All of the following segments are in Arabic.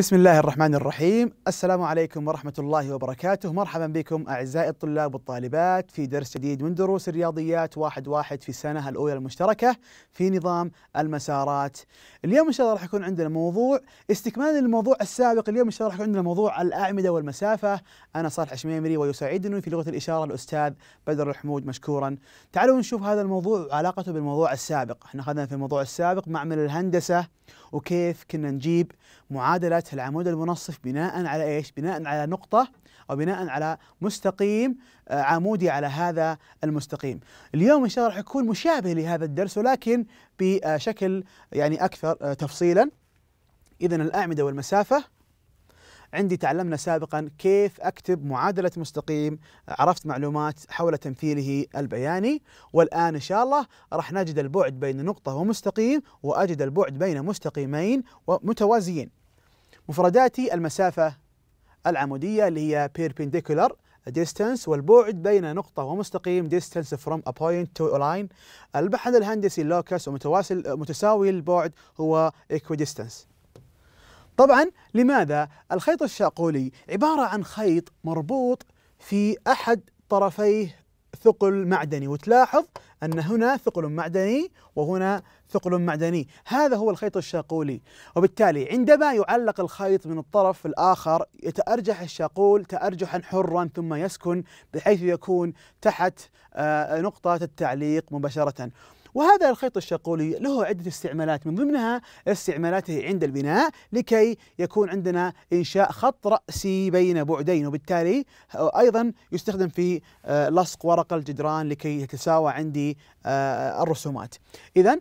بسم الله الرحمن الرحيم السلام عليكم ورحمة الله وبركاته مرحبا بكم أعزائي الطلاب والطالبات في درس جديد من دروس الرياضيات واحد واحد في السنة الأولى المشتركة في نظام المسارات اليوم إن شاء الله راح يكون عندنا موضوع استكمال الموضوع السابق اليوم إن شاء الله راح يكون عندنا موضوع الأعمدة والمسافة أنا صالح شميمري ويساعدني في لغة الإشارة الأستاذ بدر الحمود مشكورا تعالوا نشوف هذا الموضوع وعلاقته بالموضوع السابق احنا أخذنا في الموضوع السابق معمل الهندسة وكيف كنا نجيب معادلة العمود المنصف بناء على ايش؟ بناء على نقطة او بناء على مستقيم آه، عمودي على هذا المستقيم. اليوم ان شاء الله راح يكون مشابه لهذا الدرس ولكن بشكل يعني اكثر آه، تفصيلا. اذا الاعمدة والمسافة عندي تعلمنا سابقا كيف أكتب معادلة مستقيم عرفت معلومات حول تمثيله البياني والآن إن شاء الله راح نجد البعد بين نقطة ومستقيم وأجد البعد بين مستقيمين ومتوازيين مفرداتي المسافة العمودية اللي هي perpendicular distance والبعد بين نقطة ومستقيم distance from a point to a line البحث الهندسي locus ومتواصل متساوي البعد هو equidistance طبعا لماذا؟ الخيط الشاقولي عبارة عن خيط مربوط في أحد طرفيه ثقل معدني وتلاحظ أن هنا ثقل معدني وهنا ثقل معدني هذا هو الخيط الشاقولي وبالتالي عندما يعلق الخيط من الطرف الآخر يتأرجح الشاقول تأرجحا حرا ثم يسكن بحيث يكون تحت آه، نقطة التعليق مباشرة وهذا الخيط الشقولي له عدة استعمالات من ضمنها استعمالاته عند البناء لكي يكون عندنا إنشاء خط رأسي بين بعدين وبالتالي أيضا يستخدم في آه، لصق ورق الجدران لكي يتساوى عندي آه، الرسومات إذا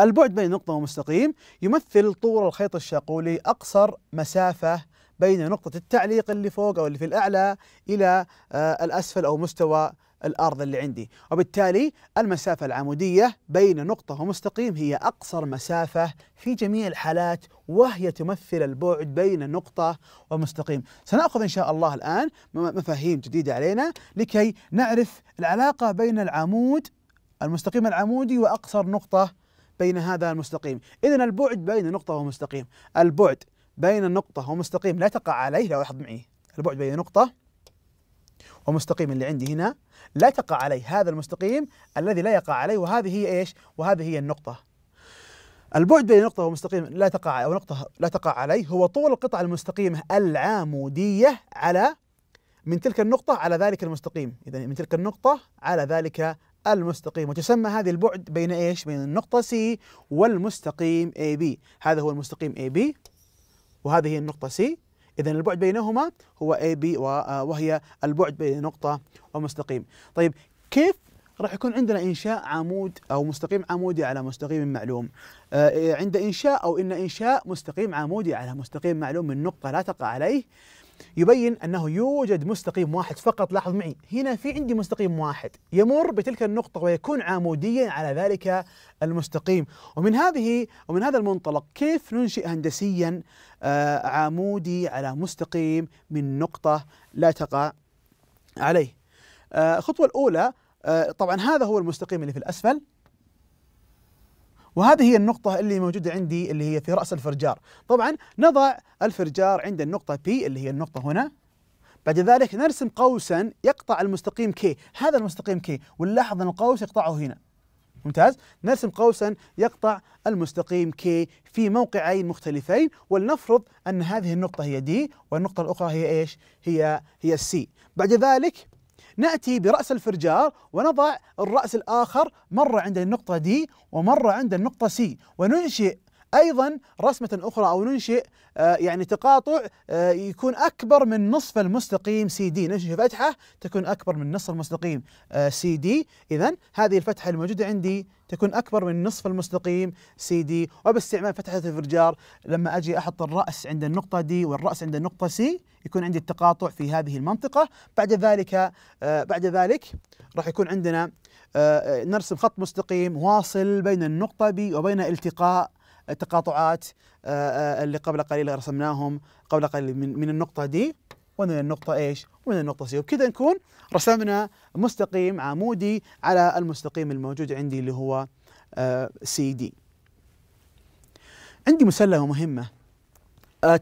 البعد بين نقطة ومستقيم يمثل طول الخيط الشاقولي أقصر مسافة بين نقطة التعليق اللي فوق أو اللي في الأعلى إلى آه، الأسفل أو مستوى الأرض اللي عندي وبالتالي المسافة العمودية بين نقطة ومستقيم هي أقصر مسافة في جميع الحالات وهي تمثل البعد بين نقطة ومستقيم سنأخذ إن شاء الله الآن مفاهيم جديدة علينا لكي نعرف العلاقة بين العمود المستقيم العمودي وأقصر نقطة بين هذا المستقيم إذا البعد بين نقطة ومستقيم البعد بين نقطة ومستقيم لا تقع عليه لو لاحظ معي البعد بين نقطة ومستقيم اللي عندي هنا لا تقع عليه هذا المستقيم الذي لا يقع عليه وهذه هي ايش؟ وهذه هي النقطة. البعد بين نقطة ومستقيم لا تقع أو نقطة لا تقع عليه هو طول القطعة المستقيمة العامودية على من تلك النقطة على ذلك المستقيم، إذا من تلك النقطة على ذلك المستقيم وتسمى هذه البعد بين ايش؟ بين النقطة سي والمستقيم اي بي هذا هو المستقيم اي بي وهذه هي النقطة سي إذا البعد بينهما هو اي آه، بي وهي البعد بين نقطة ومستقيم طيب كيف راح يكون عندنا انشاء عمود او مستقيم عمودي على مستقيم معلوم آه، عند انشاء او ان انشاء مستقيم عمودي على مستقيم معلوم من نقطه لا تقع عليه يبين أنه يوجد مستقيم واحد فقط لاحظ معي هنا في عندي مستقيم واحد يمر بتلك النقطة ويكون عموديا على ذلك المستقيم ومن هذه ومن هذا المنطلق كيف ننشئ هندسيا آه، عمودي على مستقيم من نقطة لا تقع عليه آه، الخطوة الأولى آه، طبعا هذا هو المستقيم اللي في الأسفل وهذه هي النقطة اللي موجودة عندي اللي هي في رأس الفرجار طبعا نضع الفرجار عند النقطة P اللي هي النقطة هنا بعد ذلك نرسم قوسا يقطع المستقيم K هذا المستقيم K ونلاحظ أن القوس يقطعه هنا ممتاز نرسم قوسا يقطع المستقيم K في موقعين مختلفين ولنفرض أن هذه النقطة هي D والنقطة الأخرى هي إيش هي هي C بعد ذلك نأتي برأس الفرجار ونضع الرأس الآخر مرة عند النقطة دي ومرة عند النقطة سي وننشئ أيضا رسمة أخرى أو ننشئ آه، يعني تقاطع آه، يكون أكبر من نصف المستقيم سي دي ننشئ فتحة تكون أكبر من نصف المستقيم آه، سي دي إذا هذه الفتحة الموجودة عندي تكون أكبر من نصف المستقيم سي دي وباستعمال فتحة الفرجار لما أجي أحط الرأس عند النقطة دي والرأس عند النقطة سي يكون عندي التقاطع في هذه المنطقة بعد ذلك بعد ذلك راح يكون عندنا نرسم خط مستقيم واصل بين النقطة بي وبين التقاء التقاطعات آه، آه، اللي قبل قليل رسمناهم قبل قليل من, من النقطة دي ومن النقطة ايش؟ ومن النقطة سي وبكذا نكون رسمنا مستقيم عمودي على المستقيم الموجود عندي اللي هو آه، سي دي. عندي مسلمة مهمة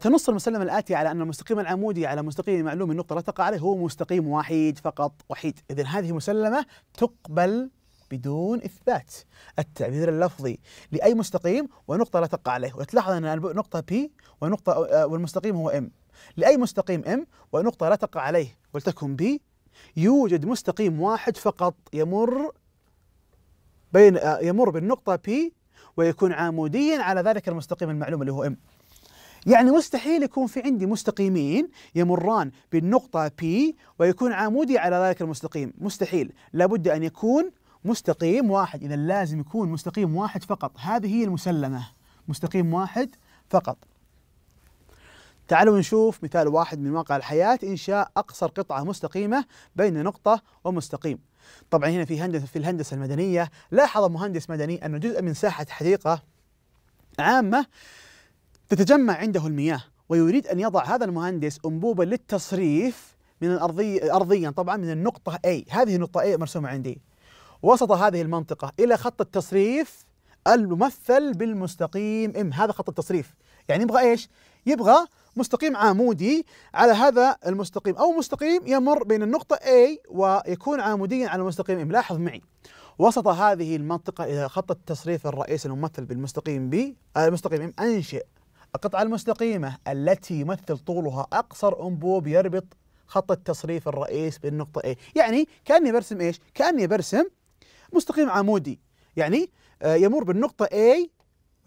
تنص المسلمة الآتي على أن المستقيم العمودي على مستقيم معلوم النقطة لا تقع عليه هو مستقيم وحيد فقط وحيد إذا هذه مسلمة تقبل بدون إثبات التعبير اللفظي لأي مستقيم ونقطة لا تقع عليه وتلاحظ أن النقطة P ونقطة آه، والمستقيم هو M لأي مستقيم M ونقطة لا تقع عليه ولتكن بي يوجد مستقيم واحد فقط يمر بين آه، يمر بالنقطة P ويكون عاموديا على ذلك المستقيم المعلوم اللي هو M يعني مستحيل يكون في عندي مستقيمين يمران بالنقطة P ويكون عامودي على ذلك المستقيم مستحيل لابد أن يكون مستقيم واحد إذا لازم يكون مستقيم واحد فقط هذه هي المسلمة مستقيم واحد فقط تعالوا نشوف مثال واحد من واقع الحياة إنشاء أقصر قطعة مستقيمة بين نقطة ومستقيم طبعا هنا في هندسة في الهندسة المدنية لاحظ مهندس مدني أن جزء من ساحة حديقة عامة تتجمع عنده المياه ويريد أن يضع هذا المهندس أنبوبة للتصريف من الأرضية أرضيا طبعا من النقطة A هذه النقطة A مرسومة عندي وسط هذه المنطقة إلى خط التصريف الممثل بالمستقيم ام هذا خط التصريف يعني يبغى ايش يبغى مستقيم عمودي على هذا المستقيم او مستقيم يمر بين النقطه A ويكون عموديا على المستقيم ام لاحظ معي وسط هذه المنطقه الى خط التصريف الرئيسي الممثل بالمستقيم B آه، المستقيم ام انشئ القطعه المستقيمه التي يمثل طولها اقصر انبوب يربط خط التصريف الرئيس بالنقطه A يعني كاني برسم ايش كاني برسم مستقيم عمودي يعني آه، يمر بالنقطة A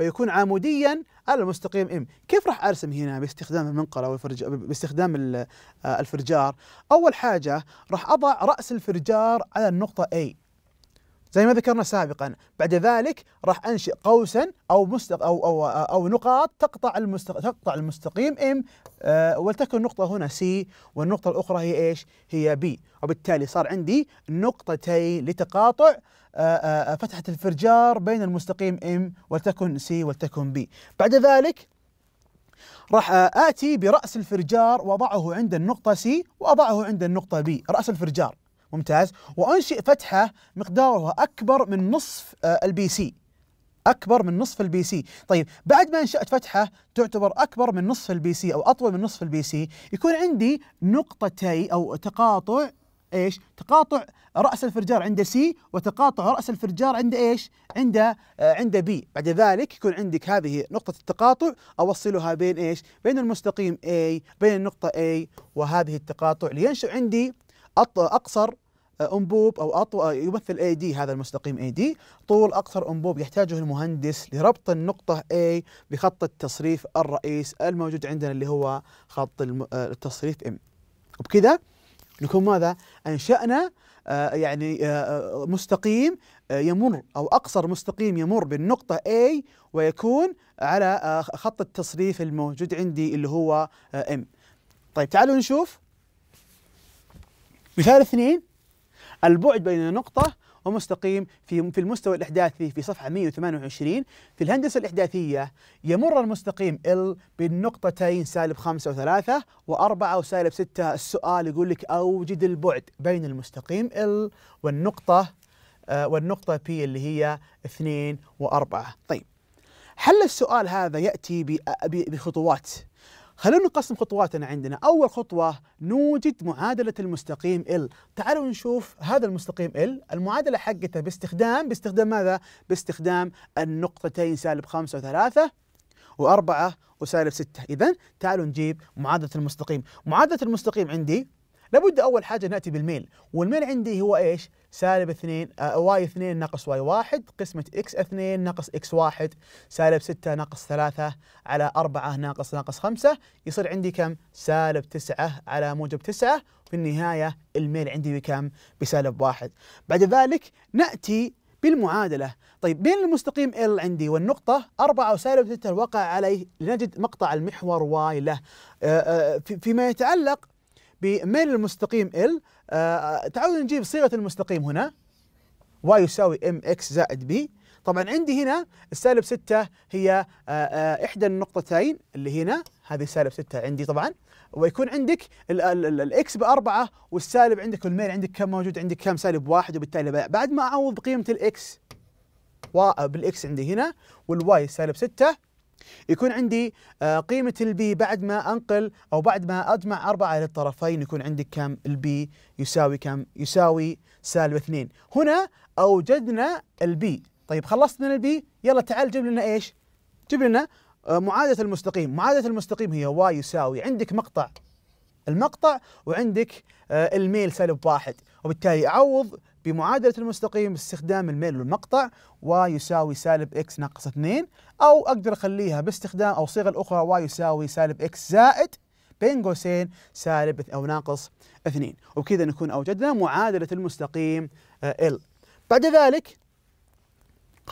ويكون عموديا على المستقيم M كيف راح أرسم هنا باستخدام المنقرة باستخدام آه، الفرجار أول حاجة راح أضع رأس الفرجار على النقطة A زي ما ذكرنا سابقا بعد ذلك راح انشئ قوسا او مستق او او او نقاط تقطع المستق... تقطع المستقيم ام آه ولتكن النقطه هنا سي والنقطه الاخرى هي ايش؟ هي بي وبالتالي صار عندي نقطتي لتقاطع آه آه فتحه الفرجار بين المستقيم ام ولتكن سي ولتكن بي بعد ذلك راح آه، آتي برأس الفرجار وأضعه عند النقطة سي وأضعه عند النقطة بي رأس الفرجار ممتاز وأنشئ فتحة مقدارها أكبر من نصف آه، البي سي أكبر من نصف البي سي طيب بعد ما أنشأت فتحة تعتبر أكبر من نصف البي سي أو أطول من نصف البي سي يكون عندي نقطتي أو تقاطع ايش؟ تقاطع راس الفرجار عند سي وتقاطع راس الفرجار عند ايش؟ عند آه عند بي، بعد ذلك يكون عندك هذه نقطة التقاطع اوصلها بين ايش؟ بين المستقيم اي بين النقطة اي وهذه التقاطع لينشأ عندي أقصر آه، أنبوب أو اطول آه، يمثل اي دي هذا المستقيم اي دي طول أقصر أنبوب يحتاجه المهندس لربط النقطة اي بخط التصريف الرئيس الموجود عندنا اللي هو خط آه، التصريف ام وبكذا نكون ماذا؟ أنشأنا يعني مستقيم يمر أو أقصر مستقيم يمر بالنقطة اي ويكون على خط التصريف الموجود عندي اللي هو ام طيب تعالوا نشوف مثال اثنين البعد بين نقطة ومستقيم في في المستوى الإحداثي في صفحة 128 في الهندسة الإحداثية يمر المستقيم L بالنقطتين سالب 5 و3 و4 وسالب 6 السؤال يقول لك أوجد البعد بين المستقيم L والنقطة آه والنقطة P اللي هي 2 و4 طيب حل السؤال هذا يأتي بخطوات خلونا نقسم خطواتنا عندنا أول خطوة نوجد معادلة المستقيم ال تعالوا نشوف هذا المستقيم ال المعادلة حقته باستخدام باستخدام ماذا؟ باستخدام النقطتين سالب 5 و3 و4 وسالب 6 إذا تعالوا نجيب معادلة المستقيم معادلة المستقيم عندي لابد أول حاجة نأتي بالميل والميل عندي هو إيش؟ سالب 2 آه، واي 2 ناقص واي 1 قسمة اكس 2 ناقص اكس 1 سالب 6 ناقص 3 على 4 ناقص ناقص 5 يصير عندي كم؟ سالب 9 على موجب 9 في النهاية الميل عندي بكم؟ بسالب 1 بعد ذلك نأتي بالمعادلة طيب بين المستقيم L عندي والنقطة 4 وسالب 6 الواقع عليه لنجد مقطع المحور Y له آه، آه، فيما يتعلق بميل المستقيم L آه تعالوا نجيب صيغه المستقيم هنا واي يساوي ام اكس زائد بي طبعا عندي هنا السالب 6 هي آه، آه، احدى النقطتين اللي هنا هذه سالب 6 عندي طبعا ويكون عندك الاكس باربعه والسالب عندك والميل عندك كم موجود عندك كم سالب واحد وبالتالي بعد ما اعوض قيمه الاكس آه، بالاكس عندي هنا والواي سالب 6 يكون عندي آه، قيمة البي بعد ما أنقل أو بعد ما أجمع أربعة للطرفين يكون عندي كم البي يساوي كم يساوي سالب اثنين هنا أوجدنا البي طيب خلصت من البي يلا تعال جيب لنا إيش جيب لنا آه، معادلة المستقيم معادلة المستقيم هي واي يساوي عندك مقطع المقطع وعندك آه، الميل سالب واحد وبالتالي أعوض بمعادلة المستقيم باستخدام الميل والمقطع y يساوي سالب x ناقص 2 أو أقدر أخليها باستخدام أو صيغة أخرى y يساوي سالب x زائد بين قوسين سالب أو ناقص 2 وبكذا نكون أوجدنا معادلة المستقيم آه، L بعد ذلك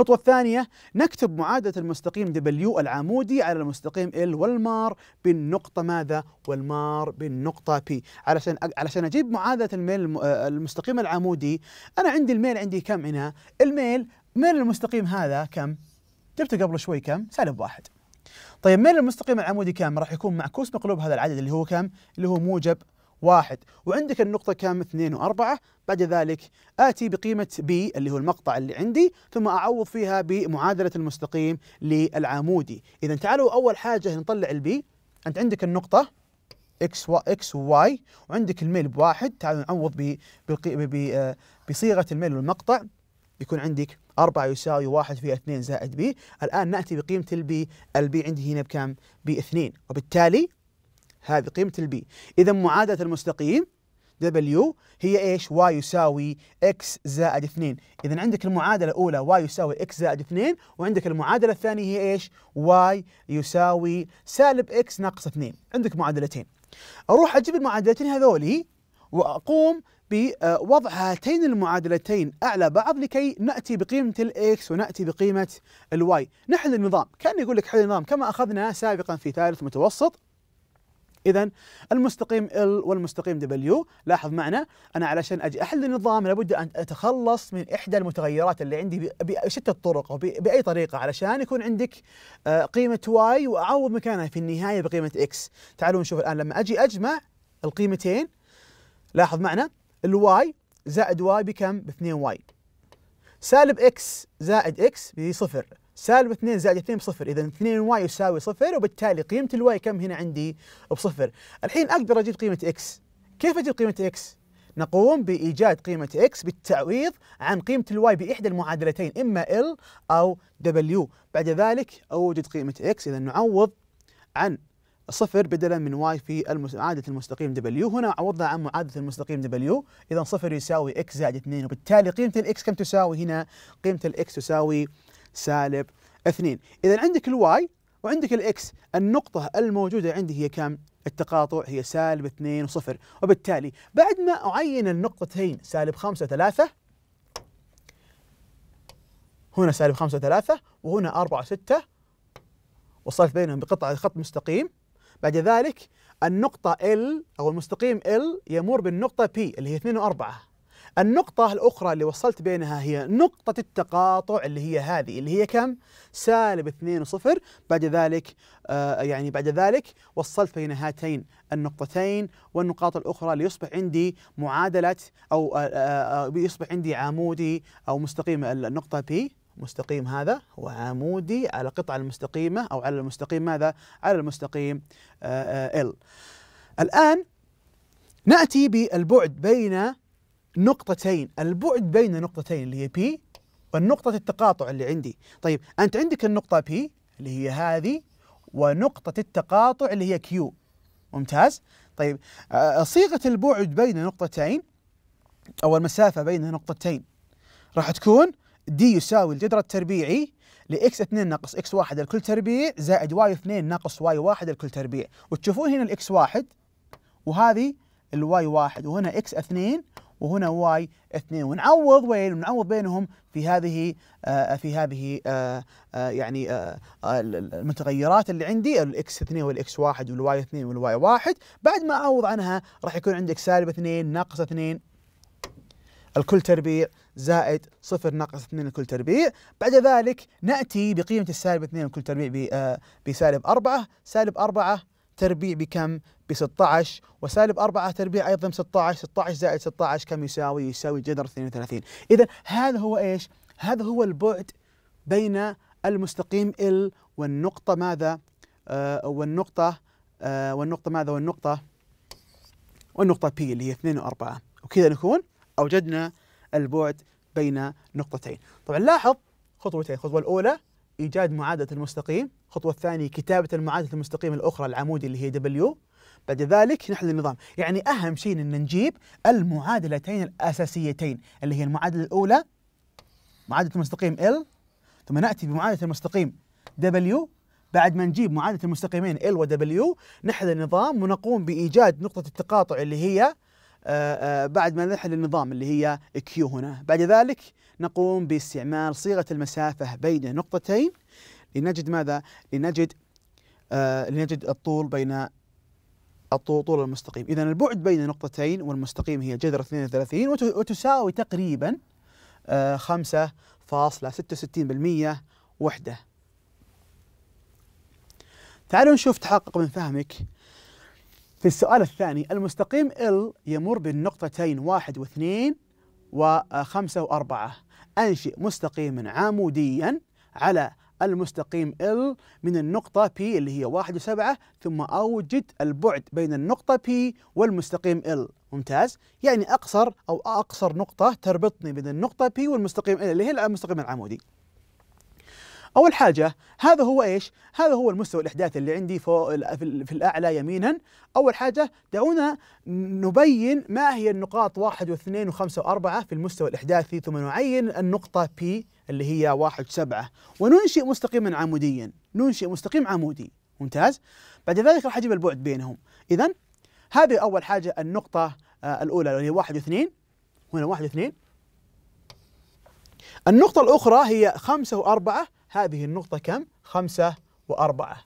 الخطوة الثانية نكتب معادلة المستقيم دبليو العمودي على المستقيم ال والمار بالنقطة ماذا؟ والمار بالنقطة بي، علشان علشان أجيب معادلة الميل آه، المستقيم العمودي أنا عندي الميل عندي كم هنا؟ الميل ميل المستقيم هذا كم؟ جبته قبل شوي كم؟ سالب واحد طيب ميل المستقيم العمودي كم؟ راح يكون معكوس مقلوب هذا العدد اللي هو كم؟ اللي هو موجب واحد وعندك النقطة كام اثنين وأربعة بعد ذلك آتي بقيمة بي اللي هو المقطع اللي عندي ثم أعوض فيها بمعادلة المستقيم للعمودي إذا تعالوا أول حاجة نطلع البي أنت عندك النقطة اكس و اكس واي وعندك الميل بواحد تعالوا نعوض آه، بصيغة الميل والمقطع يكون عندك 4 يساوي 1 في 2 زائد بي الآن نأتي بقيمة البي البي عندي هنا بكم؟ ب 2، وبالتالي هذه قيمة البي إذا معادلة المستقيم دبليو هي ايش؟ واي يساوي اكس زائد 2 إذا عندك المعادلة الأولى واي يساوي اكس زائد 2 وعندك المعادلة الثانية هي ايش؟ واي يساوي سالب اكس ناقص 2 عندك معادلتين أروح أجيب المعادلتين هذولي وأقوم بوضع هاتين المعادلتين أعلى بعض لكي نأتي بقيمة الإكس ونأتي بقيمة الواي نحل النظام كان يقول لك حل النظام كما أخذنا سابقا في ثالث متوسط إذا المستقيم ال والمستقيم دبليو لاحظ معنا أنا علشان أجي أحل النظام لابد أن أتخلص من إحدى المتغيرات اللي عندي بشتى الطرق أو بأي طريقة علشان يكون عندك آه، قيمة واي وأعوض مكانها في النهاية بقيمة اكس تعالوا نشوف الآن لما أجي أجمع القيمتين لاحظ معنا الواي زائد واي بكم؟ ب 2 واي سالب اكس زائد اكس بصفر سالب 2 زائد 2 بصفر اذا 2 واي يساوي صفر وبالتالي قيمه الواي كم هنا عندي بصفر الحين اقدر اجيب قيمه اكس كيف اجيب قيمه اكس نقوم بايجاد قيمه اكس بالتعويض عن قيمه الواي باحدى المعادلتين اما ال او دبليو بعد ذلك اوجد قيمه اكس اذا نعوض عن صفر بدلا من واي في معادلة المستقيم دبليو هنا عوضنا عن معادلة المستقيم دبليو إذا صفر يساوي اكس زائد 2 وبالتالي قيمة الاكس كم تساوي هنا قيمة الاكس تساوي سالب 2 إذا عندك الواي وعندك الاكس النقطة الموجودة عندي هي كم؟ التقاطع هي سالب 2 وصفر وبالتالي بعد ما أعين النقطتين سالب 5 3 هنا سالب 5 3 وهنا 4 6 وصلت بينهم بقطعة خط مستقيم بعد ذلك النقطة L أو المستقيم L يمر بالنقطة P اللي هي 2 و4 النقطة الأخرى اللي وصلت بينها هي نقطة التقاطع اللي هي هذه اللي هي كم؟ سالب 2 صفر بعد ذلك آه يعني بعد ذلك وصلت بين هاتين النقطتين والنقاط الأخرى ليصبح عندي معادلة أو آه،, آه آه يصبح عندي عمودي أو مستقيم النقطة بي مستقيم هذا هو عمودي على القطعة المستقيمة أو على المستقيم ماذا؟ على المستقيم آه آه L الآن نأتي بالبعد بين نقطتين البعد بين نقطتين اللي هي بي والنقطة التقاطع اللي عندي طيب أنت عندك النقطة بي اللي هي هذه ونقطة التقاطع اللي هي كيو ممتاز طيب صيغة البعد بين نقطتين أو المسافة بين نقطتين راح تكون دي يساوي الجذر التربيعي لإكس 2 ناقص إكس 1 الكل تربيع زائد واي 2 ناقص واي 1 الكل تربيع وتشوفون هنا الإكس 1 وهذه الواي 1 وهنا إكس 2 وهنا واي 2 ونعوض وين نعوض بينهم في هذه آه، آه، في هذه آه، يعني المتغيرات اللي عندي الاكس 2 والاكس 1 والواي 2 والواي 1 بعد ما اعوض عنها راح يكون عندك سالب 2 ناقص 2 الكل تربيع زائد صفر ناقص 2 الكل تربيع بعد ذلك نأتي بقيمة السالب 2 الكل تربيع بسالب 4 سالب 4 تربيع بكم؟ ب 16 وسالب 4 تربيع ايضا 16 16 زائد 16 كم يساوي؟ يساوي جذر 32 اذا هذا هو ايش؟ هذا هو البعد بين المستقيم ال والنقطة ماذا؟ آه والنقطة آه والنقطة ماذا؟ والنقطة والنقطة بي اللي هي 2 و4 وكذا نكون أوجدنا البعد بين نقطتين طبعا لاحظ خطوتين الخطوة الأولى إيجاد معادلة المستقيم الخطوة الثانية كتابة المعادلة المستقيم الأخرى العمودي اللي هي دبليو بعد ذلك نحل النظام يعني أهم شيء أن نجيب المعادلتين الأساسيتين اللي هي المعادلة الأولى معادلة المستقيم L ثم نأتي بمعادلة المستقيم W بعد ما نجيب معادلة المستقيمين L ودبليو نحل النظام ونقوم بإيجاد نقطة التقاطع اللي هي آه، آه، بعد ما نحل النظام اللي هي كيو هنا بعد ذلك نقوم باستعمال صيغة المسافة بين نقطتين لنجد ماذا؟ لنجد آه لنجد الطول بين الطول طول المستقيم إذا البعد بين نقطتين والمستقيم هي جذر 32 وتساوي تقريبا آه 5.66% وحدة تعالوا نشوف تحقق من فهمك في السؤال الثاني المستقيم L يمر بالنقطتين واحد واثنين وخمسة وأربعة أنشئ مستقيما عموديا على المستقيم L من النقطة P اللي هي واحد وسبعة ثم أوجد البعد بين النقطة P والمستقيم L ممتاز يعني أقصر أو أقصر نقطة تربطني بين النقطة P والمستقيم L اللي هي المستقيم العمودي اول حاجه هذا هو ايش هذا هو المستوى الاحداث اللي عندي فوق في الاعلى يمينا اول حاجه دعونا نبين ما هي النقاط 1 و2 و5 و4 في المستوى الاحداثي ثم نعين النقطه بي اللي هي 1 7 وننشئ مستقيما عموديا ننشئ مستقيم عمودي ممتاز بعد ذلك راح اجيب البعد بينهم اذا هذه اول حاجه النقطه آه، الاولى اللي هي 1 و2 هنا 1 و2 النقطة الأخرى هي 5 و4 هذه النقطة كم؟ خمسة وأربعة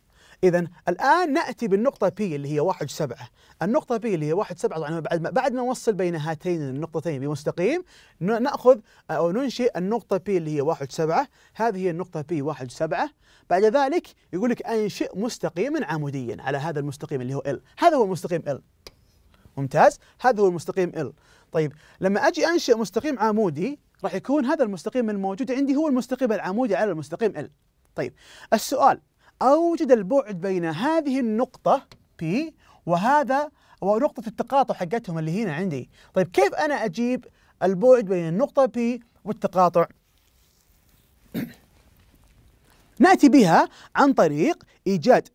إذا الآن نأتي بالنقطة P اللي هي واحد سبعة النقطة P اللي هي واحد سبعة طبعا بعد ما بعد ما نوصل بين هاتين النقطتين بمستقيم نأخذ أو ننشئ النقطة P اللي هي واحد سبعة هذه هي النقطة P واحد سبعة بعد ذلك يقول لك أنشئ مستقيما عموديا على هذا المستقيم اللي هو L هذا هو المستقيم L ممتاز هذا هو المستقيم L طيب لما أجي أنشئ مستقيم عمودي راح يكون هذا المستقيم الموجود عندي هو المستقيم العمودي على المستقيم L طيب السؤال أوجد البعد بين هذه النقطة P وهذا ونقطة التقاطع حقتهم اللي هنا عندي طيب كيف أنا أجيب البعد بين النقطة P والتقاطع نأتي بها عن طريق إيجاد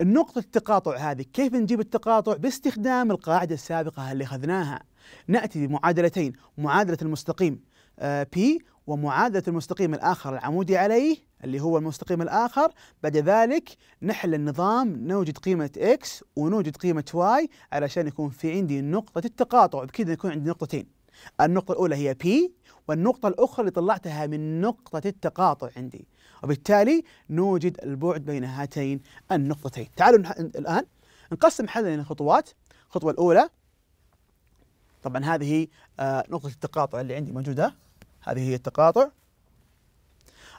نقطة التقاطع هذه كيف نجيب التقاطع باستخدام القاعدة السابقة اللي أخذناها نأتي بمعادلتين معادلة المستقيم بي آه، ومعادلة المستقيم الآخر العمودي عليه اللي هو المستقيم الآخر بعد ذلك نحل النظام نوجد قيمة x ونوجد قيمة y علشان يكون في عندي نقطة التقاطع بكذا يكون عندي نقطتين النقطة الأولى هي P والنقطة الأخرى اللي طلعتها من نقطة التقاطع عندي وبالتالي نوجد البعد بين هاتين النقطتين تعالوا الآن نقسم حلنا خطوات الخطوة الأولى طبعا هذه آه، نقطة التقاطع اللي عندي موجودة هذه هي التقاطع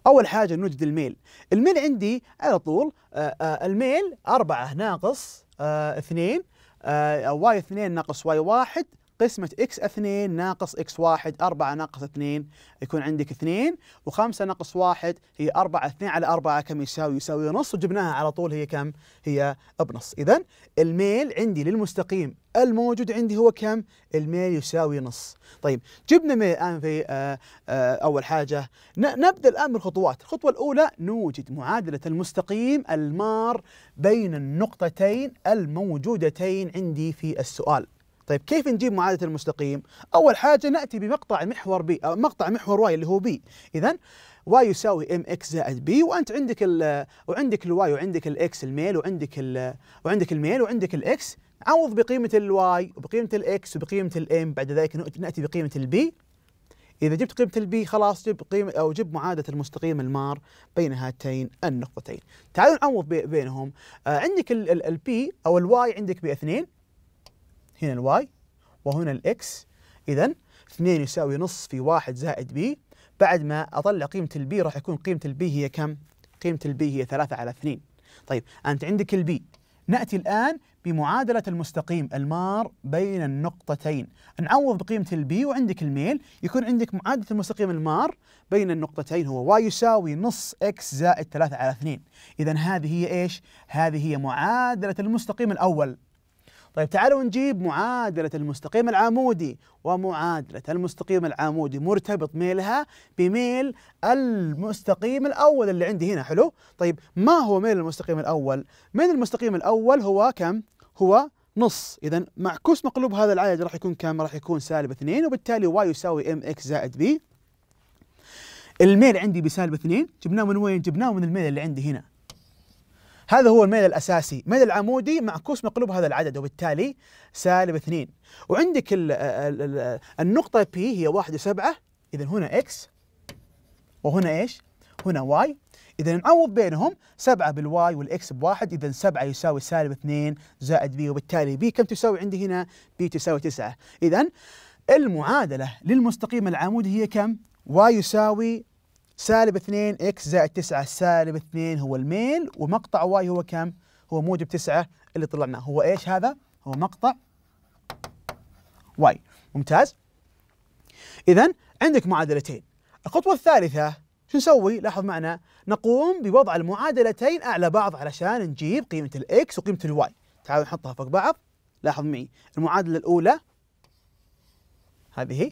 أول حاجة نوجد الميل الميل عندي على طول آه، آه، الميل أربعة ناقص اثنين واي اثنين ناقص واي واحد قسمة x 2 ناقص x 1 4 ناقص 2 يكون عندك 2 و5 ناقص 1 هي 4 2 على 4 كم يساوي يساوي نص وجبناها على طول هي كم هي بنص إذا الميل عندي للمستقيم الموجود عندي هو كم الميل يساوي نص طيب جبنا ميل الآن في آآ آه، آآ آه، أول حاجة نبدأ الآن بالخطوات الخطوة الأولى نوجد معادلة المستقيم المار بين النقطتين الموجودتين عندي في السؤال طيب كيف نجيب معادله المستقيم؟ اول حاجه ناتي بمقطع محور بي أو مقطع محور واي اللي هو بي اذا واي يساوي ام اكس زائد بي وانت عندك الـ وعندك الواي وعندك الاكس الميل وعندك الـ وعندك الميل وعندك الاكس عوض بقيمه الواي وبقيمه الاكس وبقيمه الام بعد ذلك ناتي بقيمه البي إذا جبت قيمة البي خلاص جب قيمة أو جب معادلة المستقيم المار بين هاتين النقطتين. تعالوا نعوض بينهم، آه، عندك البي أو الواي عندك باثنين هنا الواي وهنا الاكس اذا 2 يساوي نص في 1 زائد بي بعد ما اطلع قيمه البي راح يكون قيمه البي هي كم؟ قيمه البي هي 3 على 2 طيب انت عندك البي ناتي الان بمعادله المستقيم المار بين النقطتين نعوض بقيمه البي وعندك الميل يكون عندك معادله المستقيم المار بين النقطتين هو واي يساوي نص اكس زائد 3 على 2 اذا هذه هي ايش هذه هي معادله المستقيم الاول طيب تعالوا نجيب معادلة المستقيم العمودي ومعادلة المستقيم العمودي مرتبط ميلها بميل المستقيم الأول اللي عندي هنا حلو طيب ما هو ميل المستقيم الأول ميل المستقيم الأول هو كم هو نص إذا معكوس مقلوب هذا العدد راح يكون كم راح يكون سالب 2 وبالتالي y يساوي mx زائد b الميل عندي بسالب 2 جبناه من وين جبناه من الميل اللي عندي هنا هذا هو الميل الأساسي ميل العمودي معكوس مقلوب هذا العدد وبالتالي سالب اثنين وعندك الـ الـ الـ النقطة P هي واحد وسبعة إذا هنا X وهنا إيش هنا Y إذا نعوض بينهم سبعة بالواي والإكس بواحد إذا سبعة يساوي سالب اثنين زائد بي وبالتالي بي كم تساوي عندي هنا بي تساوي تسعة إذا المعادلة للمستقيم العمودي هي كم؟ واي يساوي سالب 2 اكس زائد 9 سالب 2 هو الميل ومقطع واي هو كم؟ هو موجب 9 اللي طلعناه هو ايش هذا؟ هو مقطع واي ممتاز؟ اذا عندك معادلتين الخطوة الثالثة شو نسوي؟ لاحظ معنا نقوم بوضع المعادلتين أعلى بعض علشان نجيب قيمة الإكس وقيمة الواي تعالوا نحطها فوق بعض لاحظ معي المعادلة الأولى هذه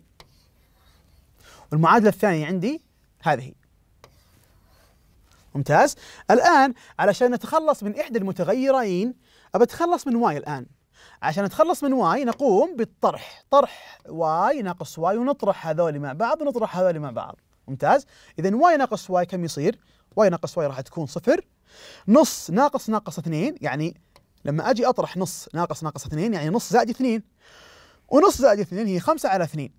والمعادلة الثانية عندي هذه ممتاز الآن علشان نتخلص من إحدى المتغيرين أتخلص من واي الآن عشان نتخلص من واي نقوم بالطرح طرح واي ناقص واي ونطرح هذول مع بعض ونطرح هذول مع بعض ممتاز إذا واي ناقص واي كم يصير واي ناقص واي راح تكون صفر نص ناقص ناقص اثنين يعني لما أجي أطرح نص ناقص ناقص اثنين يعني نص زائد اثنين ونص زائد اثنين هي خمسة على اثنين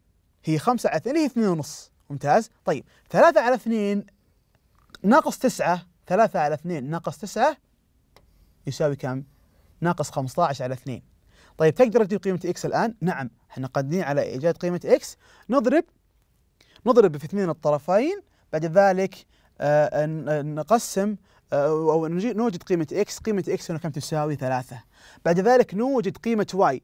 هي خمسة على اثنين هي اثنين ونص ممتاز طيب ثلاثة على اثنين ناقص تسعة ثلاثة على اثنين ناقص تسعة يساوي كم؟ ناقص 15 على اثنين طيب تقدر تجيب قيمة اكس الآن؟ نعم احنا قادرين على إيجاد قيمة اكس نضرب نضرب في اثنين الطرفين بعد ذلك آه نقسم آه، أو نوجد قيمة x قيمة x هنا كم تساوي ثلاثة بعد ذلك نوجد قيمة y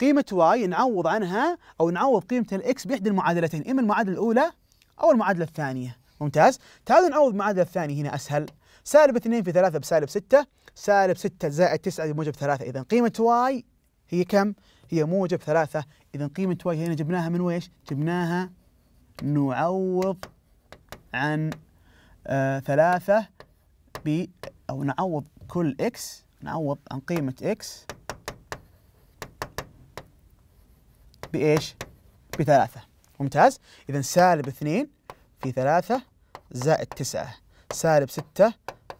قيمة y نعوض عنها أو نعوض قيمة ال x بإحدى المعادلتين إما المعادلة الأولى أو المعادلة الثانية ممتاز تعالوا نعوض المعادلة الثانية هنا أسهل سالب 2 في 3 بسالب 6 سالب 6 زائد 9 بموجب 3 إذا قيمة واي هي كم؟ هي موجب 3 إذا قيمة واي هنا جبناها من ويش؟ جبناها نعوض عن آه ثلاثة ب أو نعوض كل إكس نعوض عن قيمة إكس بإيش؟ بثلاثة ممتاز إذا سالب 2 في 3 زائد 9 سالب 6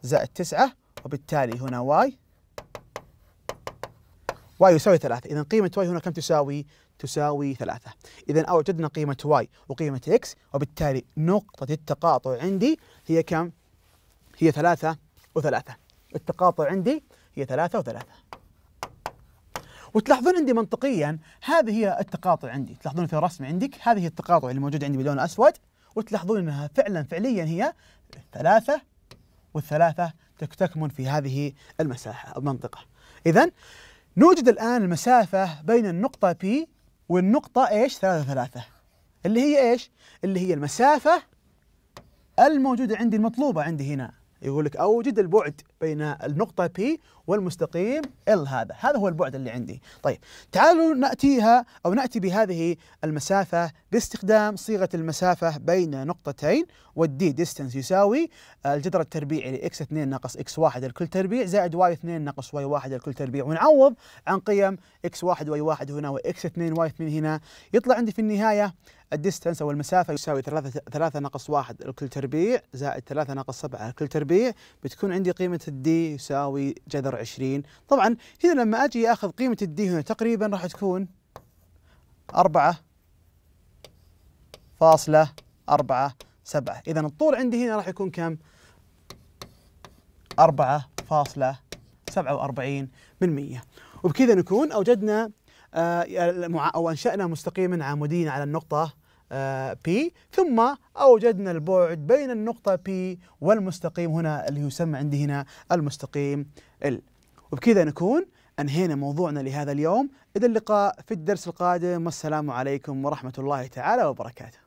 زائد 9 وبالتالي هنا واي واي يساوي 3 إذا قيمة واي هنا كم تساوي؟ تساوي 3 إذا أوجدنا قيمة واي وقيمة اكس وبالتالي نقطة التقاطع عندي هي كم؟ هي 3 و3 التقاطع عندي هي 3 و3 وتلاحظون عندي منطقيا هذه هي التقاطع عندي تلاحظون في الرسم عندك هذه هي التقاطع اللي موجود عندي باللون الأسود وتلاحظون أنها فعلا فعليا هي ثلاثة والثلاثة تكمن في هذه المساحة المنطقة إذا نوجد الآن المسافة بين النقطة P والنقطة إيش ثلاثة ثلاثة اللي هي إيش اللي هي المسافة الموجودة عندي المطلوبة عندي هنا يقول لك اوجد البعد بين النقطة P والمستقيم L هذا، هذا هو البعد اللي عندي. طيب، تعالوا ناتيها او ناتي بهذه المسافة باستخدام صيغة المسافة بين نقطتين والدي ديستنس يساوي الجذر التربيعي لـ x2 ناقص x1 الكل تربيع زائد y2 ناقص y1 الكل تربيع ونعوض عن قيم x1 y1 هنا و x2 y2 هنا، يطلع عندي في النهاية الديستنس او المسافه يساوي 3 3 ناقص 1 لكل تربيع زائد 3 ناقص 7 لكل تربيع بتكون عندي قيمه الدي يساوي جذر 20 طبعا هنا لما اجي اخذ قيمه الدي هنا تقريبا راح تكون 4 فاصلة 4 7 اذا الطول عندي هنا راح يكون كم 4 فاصلة 47 من 100 وبكذا نكون اوجدنا آه، او انشانا مستقيما عاموديا على النقطه بي آه، ثم أوجدنا البعد بين النقطة P والمستقيم هنا اللي يسمى عندي هنا المستقيم ال وبكذا نكون أنهينا موضوعنا لهذا اليوم إلى اللقاء في الدرس القادم والسلام عليكم ورحمة الله تعالى وبركاته